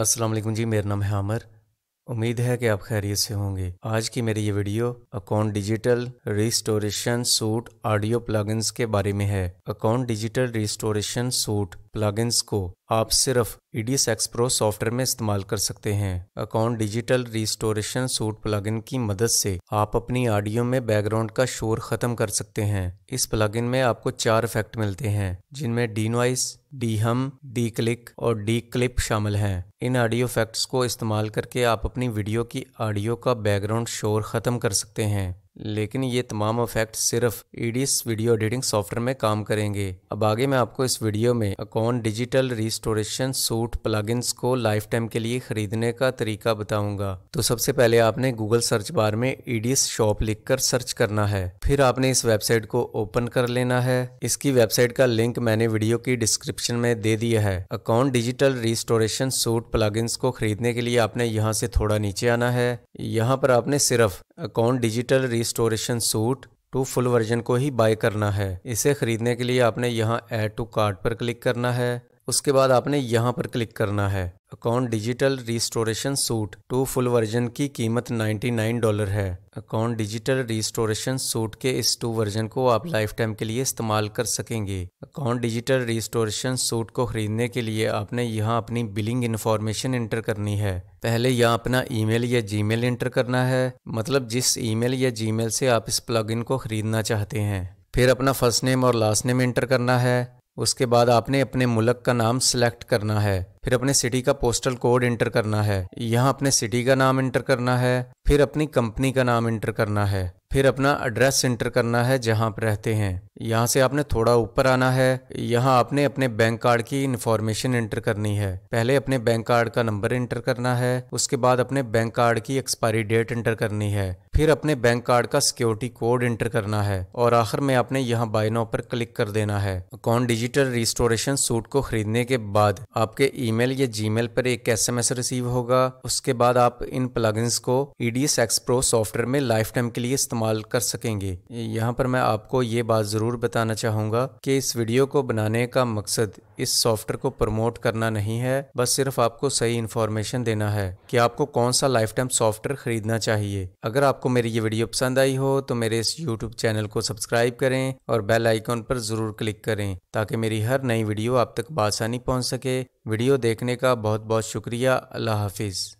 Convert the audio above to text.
अस्सलाम वालेकुम जी मेरा नाम है आमर उम्मीद है कि आप खैरियत से होंगे आज की मेरी ये video account digital restoration suite audio plugins के बारे में है account digital restoration suite plugins को आप सिर्फ EDS एक्सप्रो सॉफ्टवेयर में इस्तेमाल कर सकते हैं account digital restoration suite plugin की मदद से आप अपनी ऑडियो में बैकग्राउंड का शोर खत्म कर सकते हैं इस प्लगइन में आपको चार इफेक्ट मिलते हैं जिनमें de noise de hum de click और डी क्लिप शामिल हैं इन ऑडियो इफेक्ट्स को इस्तेमाल करके आप अपनी वीडियो की ऑडियो का बैकग्राउंड शोर खत्म कर सकते हैं लेकिन ये तमाम इफेक्ट सिर्फ ईडीस वीडियो एडिटिंग सॉफ्टवेयर में काम करेंगे अब आगे मैं आपको इस वीडियो में Acon digital restoration suite plugins को लाइफ टाइम के लिए खरीदने का तरीका बताऊंगा तो सबसे पहले आपने गूगल सर्च बार में ईडीएस e शॉप लिखकर सर्च करना है फिर आपने इस वेबसाइट को ओपन कर लेना है इसकी वेबसाइट का लिंक मैंने वीडियो की डिस्क्रिप्शन में दे दिया है account digital restoration suite plugins को खरीदने के लिए आपने यहाँ से थोड़ा नीचे आना है यहाँ पर आपने सिर्फ account digital restoration suite two full version को ही बाय करना है इसे खरीदने के लिए आपने यहाँ ऐड टू कार्ट पर क्लिक करना है उसके बाद आपने यहाँ पर क्लिक करना है account digital restoration suite two full version की कीमत 99 डॉलर है अकाउंट डिजिटल रिस्टोरेशन सूट के इस टू वर्जन को आप लाइफ टाइम के लिए इस्तेमाल कर सकेंगे अकाउंट डिजिटल रिस्टोरेशन सूट को खरीदने के लिए आपने यहाँ अपनी बिलिंग इन्फॉर्मेशन इंटर करनी है पहले यहाँ अपना ईमेल या जीमेल इंटर करना है मतलब जिस ईमेल या जीमेल से आप इस प्लगइन को खरीदना चाहते हैं फिर अपना फर्स्ट नेम और लास्ट नेम एंटर करना है उसके बाद आपने अपने मुल्क का नाम सेलेक्ट करना है फिर अपने सिटी का पोस्टल कोड इंटर करना है यहाँ अपने सिटी का नाम इंटर करना है फिर अपनी कंपनी का नाम इंटर करना है फिर अपना एड्रेस एंटर करना है जहां आप रहते हैं यहाँ से आपने थोड़ा ऊपर आना है यहाँ आपने अपने बैंक कार्ड की इन्फॉर्मेशन एंटर करनी है पहले अपने बैंक कार्ड का नंबर एंटर करना है उसके बाद अपने बैंक कार्ड की एक्सपायरी डेट एंटर करनी है फिर अपने बैंक कार्ड का सिक्योरिटी कोड एंटर करना है और आखिर में आपने यहाँ बाइनो पर क्लिक कर देना है अकाउंट डिजिटल रिस्टोरेशन सूट को खरीदने के बाद आपके ईमेल या जीमेल पर एक एसएमएस रिसीव होगा उसके बाद आप इन प्लगइन्स को ईडीएस एक्स प्रो सॉफ्टवेयर में लाइफ टाइम के लिए इस्तेमाल इस्तेमाल कर सकेंगे यहाँ पर मैं आपको ये बात ज़रूर बताना चाहूँगा कि इस वीडियो को बनाने का मकसद इस सॉफ्टवेयर को प्रमोट करना नहीं है बस सिर्फ आपको सही इन्फॉर्मेशन देना है कि आपको कौन सा लाइफ टाइम सॉफ्टवेयर खरीदना चाहिए अगर आपको मेरी ये वीडियो पसंद आई हो तो मेरे इस यूट्यूब चैनल को सब्सक्राइब करें और बेल आइकॉन पर ज़रूर क्लिक करें ताकि मेरी हर नई वीडियो आप तक बासानी पहुँच सके वीडियो देखने का बहुत बहुत शुक्रिया अल्लाह हाफिज़